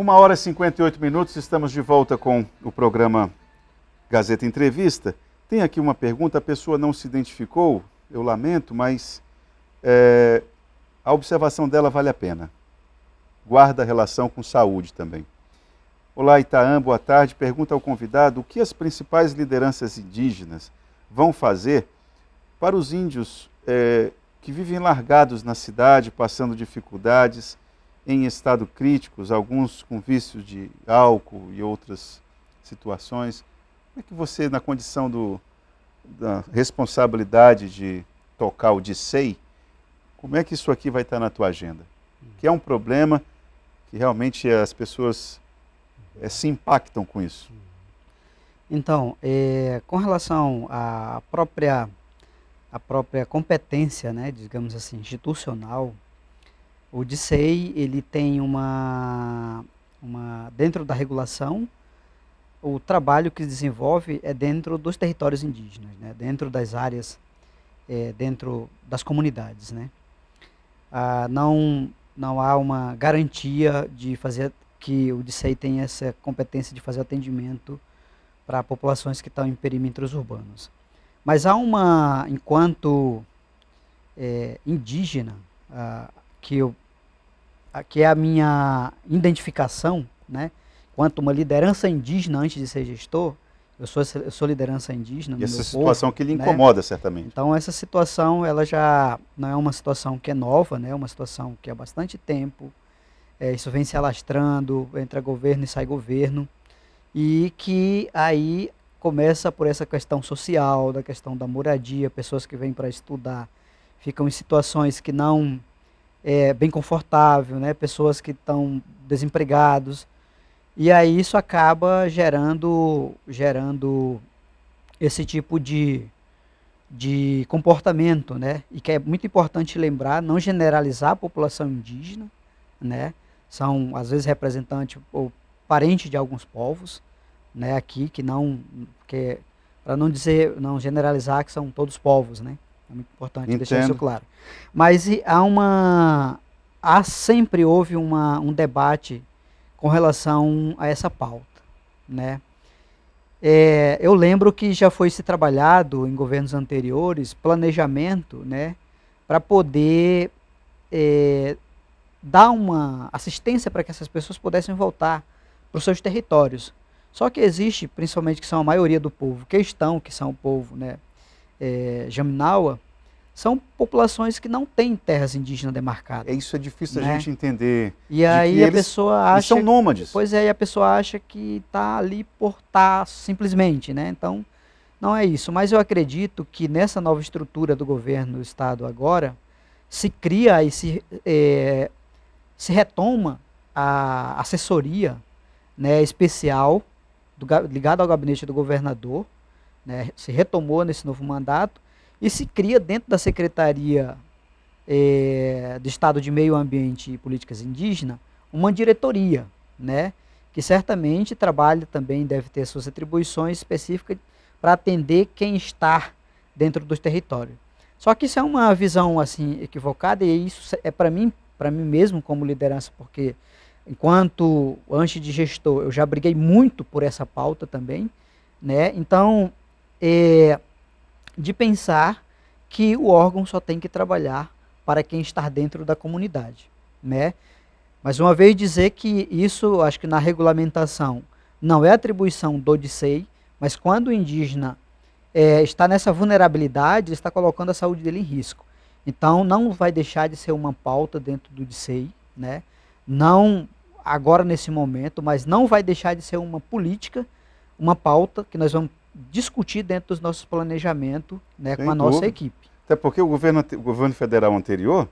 Uma hora e 58 minutos, estamos de volta com o programa Gazeta Entrevista. Tem aqui uma pergunta, a pessoa não se identificou, eu lamento, mas é, a observação dela vale a pena. Guarda relação com saúde também. Olá, Itaã, boa tarde. Pergunta ao convidado o que as principais lideranças indígenas vão fazer para os índios é, que vivem largados na cidade, passando dificuldades em estado críticos, alguns com vícios de álcool e outras situações. Como é que você, na condição do, da responsabilidade de tocar o DICEI, como é que isso aqui vai estar na tua agenda? Que é um problema que realmente as pessoas é, se impactam com isso. Então, é, com relação à própria, à própria competência, né, digamos assim, institucional o DSEI, ele tem uma, uma, dentro da regulação, o trabalho que desenvolve é dentro dos territórios indígenas, né? dentro das áreas, é, dentro das comunidades. Né? Ah, não, não há uma garantia de fazer que o DSEI tenha essa competência de fazer atendimento para populações que estão em perímetros urbanos. Mas há uma, enquanto é, indígena, ah, que eu que é a minha identificação, né? Quanto uma liderança indígena antes de ser gestor, eu sou, eu sou liderança indígena. E essa situação que lhe né? incomoda, né? certamente. Então, essa situação, ela já não é uma situação que é nova, né? É uma situação que há bastante tempo. É, isso vem se alastrando, entra governo e sai governo. E que aí começa por essa questão social, da questão da moradia, pessoas que vêm para estudar ficam em situações que não é, bem confortável, né? pessoas que estão desempregados. E aí isso acaba gerando, gerando esse tipo de, de comportamento, né? E que é muito importante lembrar, não generalizar a população indígena, né? São às vezes representantes ou parentes de alguns povos, né? Aqui que não, que é, para não dizer, não generalizar que são todos povos, né? É muito importante Entendo. deixar isso claro. Mas há uma. Há sempre houve uma, um debate com relação a essa pauta. Né? É, eu lembro que já foi se trabalhado em governos anteriores planejamento né, para poder é, dar uma assistência para que essas pessoas pudessem voltar para os seus territórios. Só que existe, principalmente que são a maioria do povo estão, que são o povo né, é, Jaminawa, são populações que não têm terras indígenas demarcadas. É, isso é difícil né? a gente entender. E aí a pessoa acha. são nômades. Pois é, e a pessoa acha que está ali por estar tá, simplesmente, né? Então, não é isso. Mas eu acredito que nessa nova estrutura do governo do Estado agora, se cria e se, é, se retoma a assessoria né, especial do, ligada ao gabinete do governador né, se retomou nesse novo mandato e se cria dentro da Secretaria é, eh, de Estado de Meio Ambiente e Políticas Indígenas uma diretoria, né, que certamente trabalha também, deve ter suas atribuições específicas para atender quem está dentro dos territórios. Só que isso é uma visão assim equivocada e isso é para mim, para mim mesmo como liderança, porque enquanto antes de gestor eu já briguei muito por essa pauta também, né? Então é, de pensar que o órgão só tem que trabalhar para quem está dentro da comunidade, né? Mais uma vez dizer que isso, acho que na regulamentação, não é atribuição do DICEI, mas quando o indígena é, está nessa vulnerabilidade, está colocando a saúde dele em risco. Então, não vai deixar de ser uma pauta dentro do DICEI, né? não agora nesse momento, mas não vai deixar de ser uma política, uma pauta que nós vamos discutir dentro dos nossos planejamentos né, com a nossa equipe. Até porque o governo, o governo federal anterior,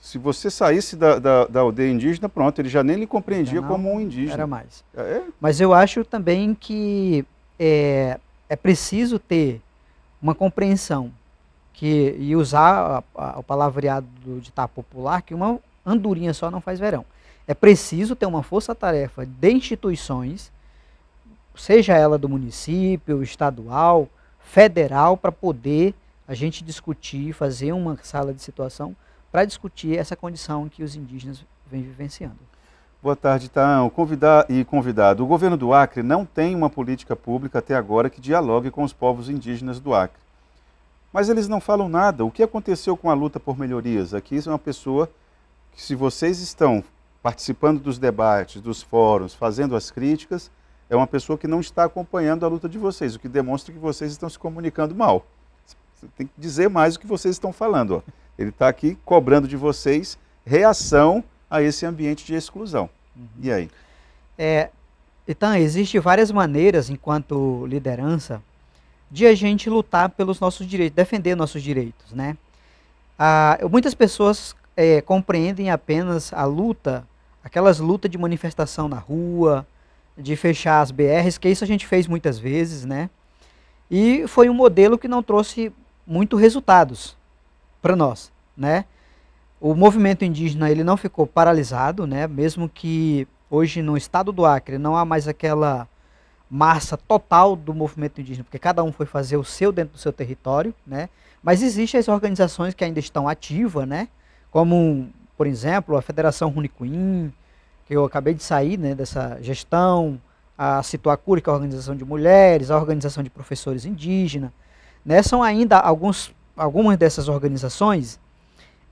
se você saísse da, da, da aldeia indígena, pronto, ele já nem lhe compreendia não, como um indígena. Era mais. É? é? Mas eu acho também que é, é preciso ter uma compreensão que, e usar o palavreado do ditado popular que uma andorinha só não faz verão. É preciso ter uma força-tarefa de instituições seja ela do município, estadual, federal, para poder a gente discutir, fazer uma sala de situação para discutir essa condição que os indígenas vêm vivenciando. Boa tarde, Taan. Convidar e convidado. O governo do Acre não tem uma política pública até agora que dialogue com os povos indígenas do Acre. Mas eles não falam nada. O que aconteceu com a luta por melhorias? Aqui é uma pessoa que, se vocês estão participando dos debates, dos fóruns, fazendo as críticas, é uma pessoa que não está acompanhando a luta de vocês, o que demonstra que vocês estão se comunicando mal. Você tem que dizer mais o que vocês estão falando. Ó. Ele está aqui cobrando de vocês reação a esse ambiente de exclusão. Uhum. E aí? É, então, existem várias maneiras, enquanto liderança, de a gente lutar pelos nossos direitos, defender nossos direitos, né? Ah, muitas pessoas é, compreendem apenas a luta, aquelas lutas de manifestação na rua, de fechar as BRs, que isso a gente fez muitas vezes, né? E foi um modelo que não trouxe muito resultados para nós, né? O movimento indígena ele não ficou paralisado, né? Mesmo que hoje no estado do Acre não há mais aquela massa total do movimento indígena, porque cada um foi fazer o seu dentro do seu território, né? Mas existem as organizações que ainda estão ativas, né? Como, por exemplo, a Federação Runicuim, que eu acabei de sair né, dessa gestão, a Situacura, que é a organização de mulheres, a organização de professores indígenas, né, são ainda alguns, algumas dessas organizações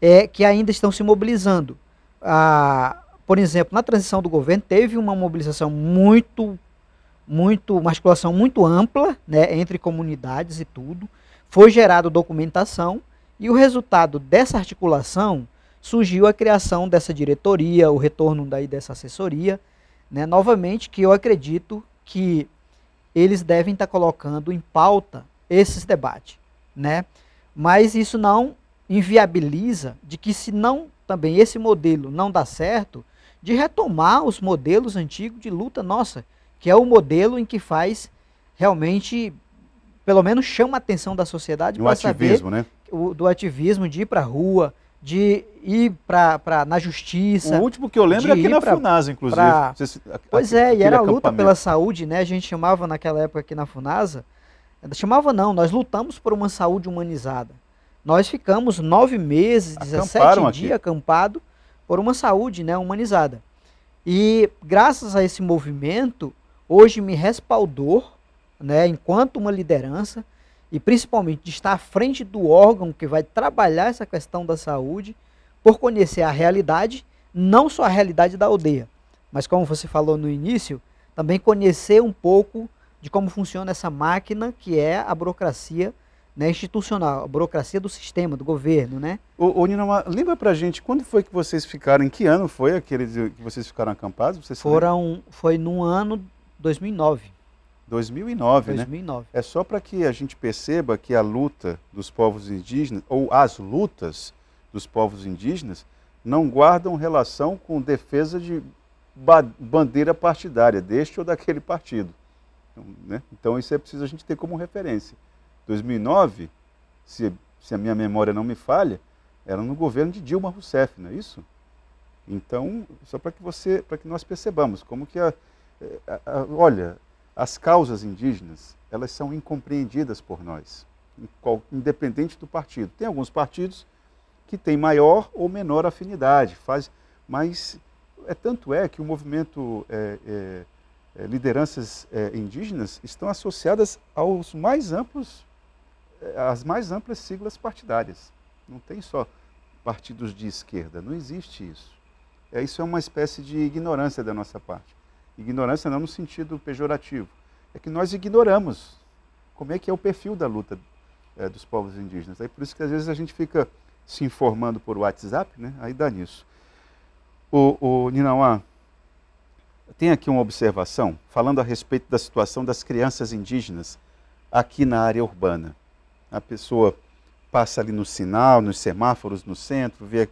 é, que ainda estão se mobilizando. Ah, por exemplo, na transição do governo teve uma mobilização muito, muito, uma articulação muito ampla né, entre comunidades e tudo. Foi gerado documentação e o resultado dessa articulação surgiu a criação dessa diretoria, o retorno daí dessa assessoria, né? novamente que eu acredito que eles devem estar tá colocando em pauta esses debates, né? Mas isso não inviabiliza de que se não também esse modelo não dá certo, de retomar os modelos antigos de luta nossa, que é o modelo em que faz realmente, pelo menos chama a atenção da sociedade para saber né? o, do ativismo de ir para a rua, de ir para na justiça. O último que eu lembro é aqui na pra, Funasa, inclusive. Pra... pois é, e era a luta pela saúde, né? A gente chamava naquela época aqui na Funasa, chamava não, nós lutamos por uma saúde humanizada. Nós ficamos nove meses, Acamparam 17 aqui. dias acampado por uma saúde né, humanizada. E graças a esse movimento, hoje me respaldou, né, enquanto uma liderança, e principalmente de estar à frente do órgão que vai trabalhar essa questão da saúde, por conhecer a realidade, não só a realidade da aldeia, mas como você falou no início, também conhecer um pouco de como funciona essa máquina que é a burocracia né, institucional, a burocracia do sistema, do governo, né? Ô, ô lembra pra gente quando foi que vocês ficaram, em que ano foi aquele que vocês ficaram acampados? Vocês Foram, foi no ano 2009. 2009, 2009. né? É só para que a gente perceba que a luta dos povos indígenas, ou as lutas dos povos indígenas, não guardam relação com defesa de bandeira partidária, deste ou daquele partido. Então, né? então isso é preciso a gente ter como referência. 2009, se, se a minha memória não me falha, era no governo de Dilma Rousseff, não é isso? Então, só para que você, para que nós percebamos como que a, eh, a, a olha, as causas indígenas, elas são incompreendidas por nós, independente do partido. Tem alguns partidos que têm maior ou menor afinidade, faz, mas é tanto é que o movimento é, é, é, lideranças é, indígenas estão associadas aos mais amplos, é, às mais amplas siglas partidárias. Não tem só partidos de esquerda, não existe isso. É, isso é uma espécie de ignorância da nossa parte. Ignorância não no sentido pejorativo. É que nós ignoramos como é que é o perfil da luta é, dos povos indígenas. Aí por isso que às vezes a gente fica se informando por WhatsApp, né? aí dá nisso. O, o Ninauá, tem aqui uma observação falando a respeito da situação das crianças indígenas aqui na área urbana. A pessoa passa ali no sinal, nos semáforos, no centro, vê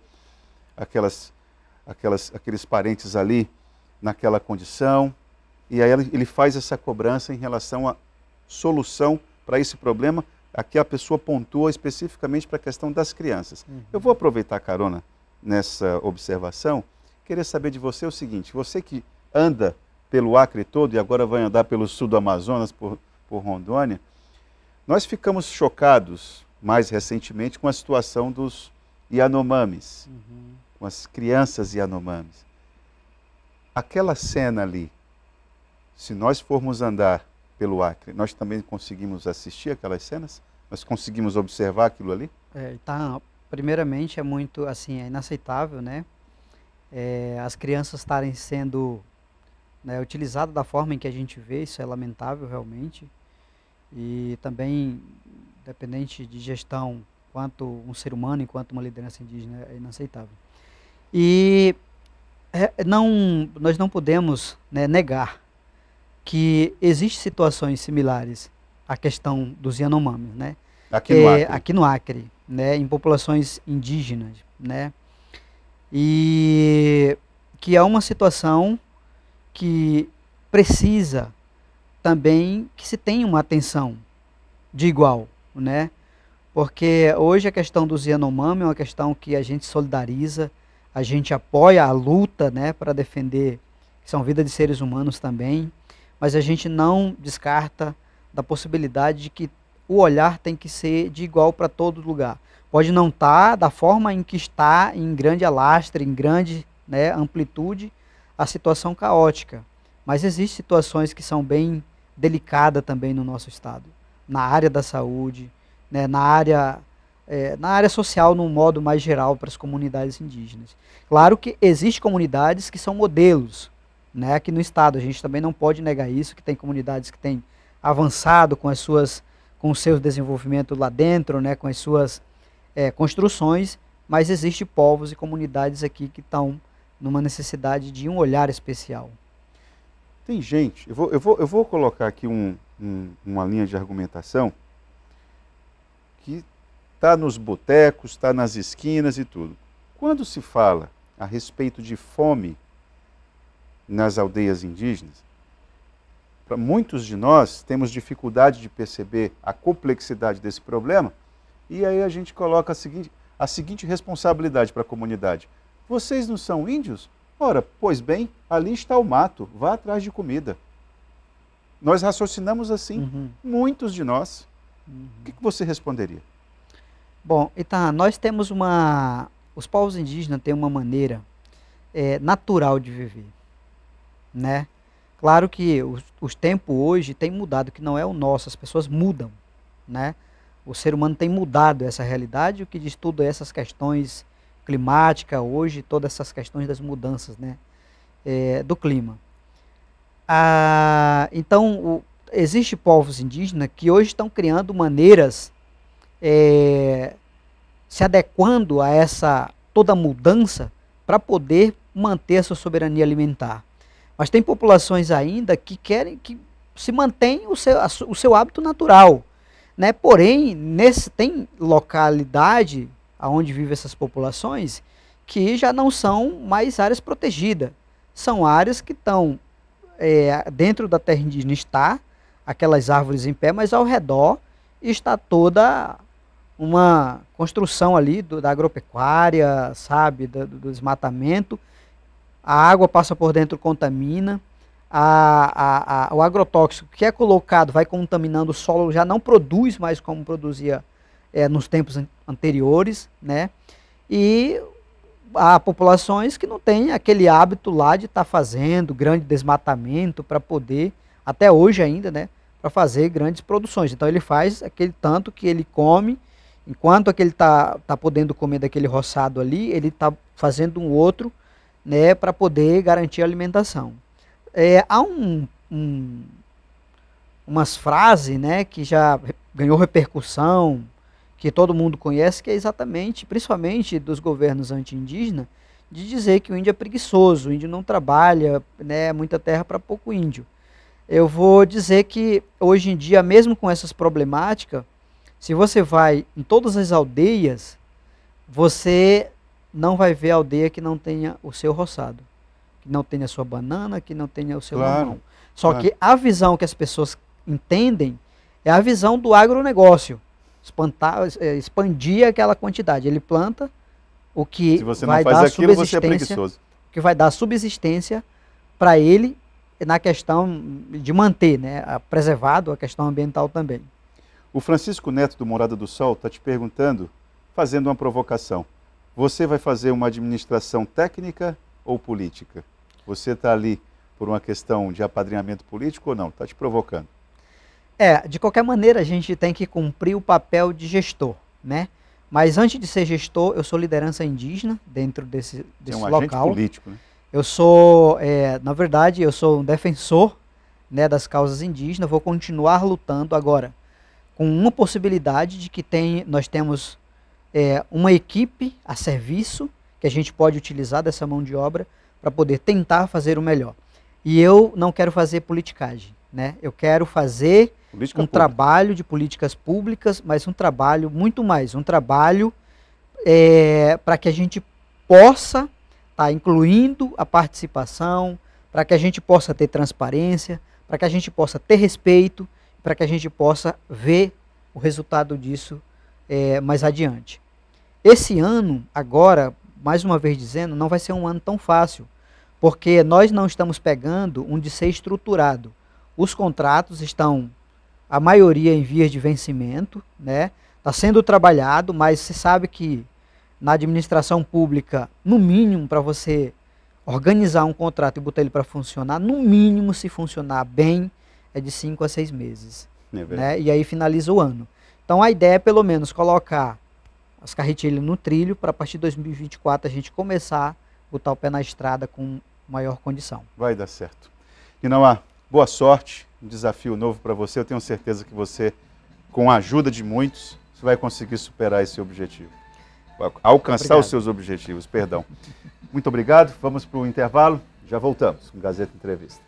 aquelas, aquelas, aqueles parentes ali naquela condição. E aí ele faz essa cobrança em relação à solução para esse problema. Aqui a pessoa pontua especificamente para a questão das crianças. Uhum. Eu vou aproveitar a carona nessa observação. Queria saber de você o seguinte: você que anda pelo Acre todo e agora vai andar pelo sul do Amazonas, por, por Rondônia, nós ficamos chocados mais recentemente com a situação dos Yanomamis, uhum. com as crianças Yanomamis aquela cena ali, se nós formos andar pelo Acre, nós também conseguimos assistir aquelas cenas? Nós conseguimos observar aquilo ali? É, tá, primeiramente é muito, assim, é inaceitável, né? É, as crianças estarem sendo né, utilizadas da forma em que a gente vê, isso é lamentável realmente. E também, dependente de gestão, quanto um ser humano, enquanto uma liderança indígena, é inaceitável. E é, não, nós não podemos né, negar que existem situações similares à questão dos Yanomamis, né? Aqui no é, Acre. aqui no Acre, né? Em populações indígenas, né? E que é uma situação que precisa também que se tenha uma atenção de igual, né? Porque hoje a questão do Yanomami é uma questão que a gente solidariza, a gente apoia a luta né, para defender que são vida de seres humanos também, mas a gente não descarta da possibilidade de que o olhar tem que ser de igual para todo lugar. Pode não estar tá da forma em que está, em grande alastre, em grande né, amplitude, a situação caótica. Mas existem situações que são bem delicadas também no nosso Estado, na área da saúde, né, na área é, na área social, num modo mais geral, para as comunidades indígenas. Claro que existem comunidades que são modelos, né? aqui no Estado, a gente também não pode negar isso, que tem comunidades que têm avançado com as suas com o seu desenvolvimento lá dentro, né, com as suas é, construções, mas existem povos e comunidades aqui que estão numa necessidade de um olhar especial. Tem gente, eu vou, eu vou, eu vou colocar aqui um, um, uma linha de argumentação que está nos botecos, está nas esquinas e tudo. Quando se fala a respeito de fome nas aldeias indígenas, para muitos de nós temos dificuldade de perceber a complexidade desse problema e aí a gente coloca a seguinte, a seguinte responsabilidade para a comunidade: vocês não são índios? Ora, pois bem, ali está o mato, vá atrás de comida. Nós raciocinamos assim, uhum. muitos de nós. Uhum. O uhum. que você responderia? Bom, então, nós temos uma. Os povos indígenas têm uma maneira é, natural de viver. Né? Claro que os, os tempos hoje têm mudado, que não é o nosso, as pessoas mudam. Né? O ser humano tem mudado essa realidade, o que diz tudo é essas questões climáticas hoje, todas essas questões das mudanças né? É, do clima. Ah, então, o, existe povos indígenas que hoje estão criando maneiras é, se adequando a essa toda mudança para poder manter a sua soberania alimentar. Mas tem populações ainda que querem que se mantenha o seu, o seu hábito natural. Né? Porém, nesse, tem localidade onde vivem essas populações que já não são mais áreas protegidas. São áreas que estão é, dentro da terra indígena, está aquelas árvores em pé, mas ao redor está toda uma construção ali do, da agropecuária, sabe, do, do, desmatamento. A água passa por dentro, contamina. A, a, a, o agrotóxico que é colocado vai contaminando o solo, já não produz mais como produzia é, nos tempos anteriores, né? E há populações que não têm aquele hábito lá de estar tá fazendo grande desmatamento para poder, até hoje ainda, né? Para fazer grandes produções. Então ele faz aquele tanto que ele come Enquanto aquele é tá, tá podendo comer daquele roçado ali, ele tá fazendo um outro, né, para poder garantir a alimentação. É, há um, um umas frases, né, que já ganhou repercussão, que todo mundo conhece, que é exatamente, principalmente dos governos anti-indígena, de dizer que o índio é preguiçoso, o índio não trabalha, né, é muita terra para pouco índio. Eu vou dizer que hoje em dia, mesmo com essas problemáticas, se você vai em todas as aldeias, você não vai ver aldeia que não tenha o seu roçado, que não tenha a sua banana, que não tenha o seu claro, Só claro. que a visão que as pessoas entendem é a visão do agronegócio. Espantar, eh, expandir aquela quantidade. Ele planta o que Se você vai não faz dar aquilo, subsistência, você é que vai dar subsistência para ele na questão de manter, né, preservado a questão ambiental também. O Francisco Neto do Morada do Sol está te perguntando, fazendo uma provocação. Você vai fazer uma administração técnica ou política? Você está ali por uma questão de apadrinhamento político ou não? Está te provocando. É, de qualquer maneira a gente tem que cumprir o papel de gestor, né? Mas antes de ser gestor, eu sou liderança indígena dentro desse, é desse é um local. político, né? Eu sou, é, na verdade, eu sou um defensor né, das causas indígenas, vou continuar lutando agora com uma possibilidade de que tem, nós temos é, uma equipe a serviço que a gente pode utilizar dessa mão de obra para poder tentar fazer o melhor. E eu não quero fazer politicagem, né? Eu quero fazer Política um pública. trabalho de políticas públicas, mas um trabalho muito mais, um trabalho é, para que a gente possa estar tá incluindo a participação, para que a gente possa ter transparência, para que a gente possa ter respeito, para que a gente possa ver o resultado disso é, mais adiante. Esse ano, agora, mais uma vez dizendo, não vai ser um ano tão fácil, porque nós não estamos pegando um de ser estruturado. Os contratos estão, a maioria, em vias de vencimento, né? Está sendo trabalhado, mas se sabe que na administração pública, no mínimo, para você organizar um contrato e botar ele para funcionar, no mínimo, se funcionar bem, é de cinco a seis meses. É né? E aí finaliza o ano. Então a ideia é pelo menos colocar as carretilhas no trilho para a partir de 2024 a gente começar a botar o pé na estrada com maior condição. Vai dar certo. E não há boa sorte, um desafio novo para você. Eu tenho certeza que você, com a ajuda de muitos, você vai conseguir superar esse objetivo. Alcançar obrigado. os seus objetivos, perdão. Muito obrigado, vamos para o intervalo, já voltamos com Gazeta Entrevista.